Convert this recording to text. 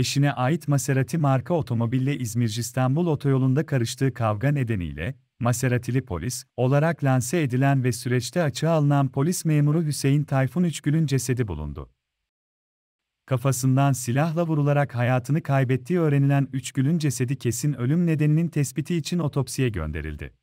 eşine ait Maserati marka otomobille İzmir-İstanbul otoyolunda karıştığı kavga nedeniyle, Maseratili polis, olarak lanse edilen ve süreçte açığa alınan polis memuru Hüseyin Tayfun Üçgül'ün cesedi bulundu. Kafasından silahla vurularak hayatını kaybettiği öğrenilen Üçgül'ün cesedi kesin ölüm nedeninin tespiti için otopsiye gönderildi.